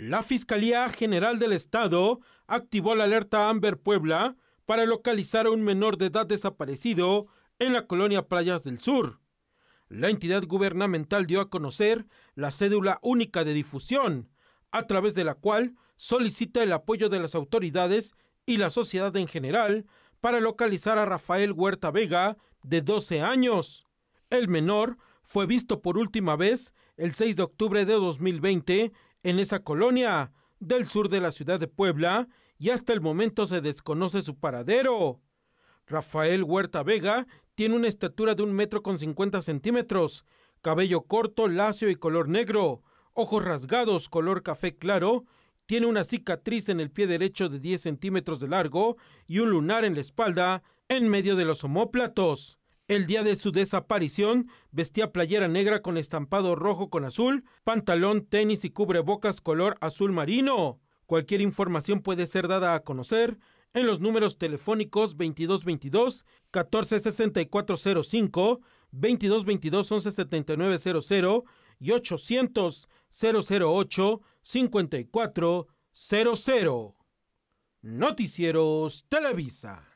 La Fiscalía General del Estado activó la alerta Amber Puebla para localizar a un menor de edad desaparecido en la colonia Playas del Sur. La entidad gubernamental dio a conocer la cédula única de difusión, a través de la cual solicita el apoyo de las autoridades y la sociedad en general para localizar a Rafael Huerta Vega, de 12 años. El menor fue visto por última vez el 6 de octubre de 2020 en esa colonia del sur de la ciudad de Puebla y hasta el momento se desconoce su paradero. Rafael Huerta Vega tiene una estatura de un metro con 50 centímetros, cabello corto, lacio y color negro, ojos rasgados, color café claro, tiene una cicatriz en el pie derecho de 10 centímetros de largo y un lunar en la espalda en medio de los homóplatos. El día de su desaparición vestía playera negra con estampado rojo con azul, pantalón, tenis y cubrebocas color azul marino. Cualquier información puede ser dada a conocer en los números telefónicos 2222 146405, 2222 117900 y 800 008 5400. Noticieros Televisa.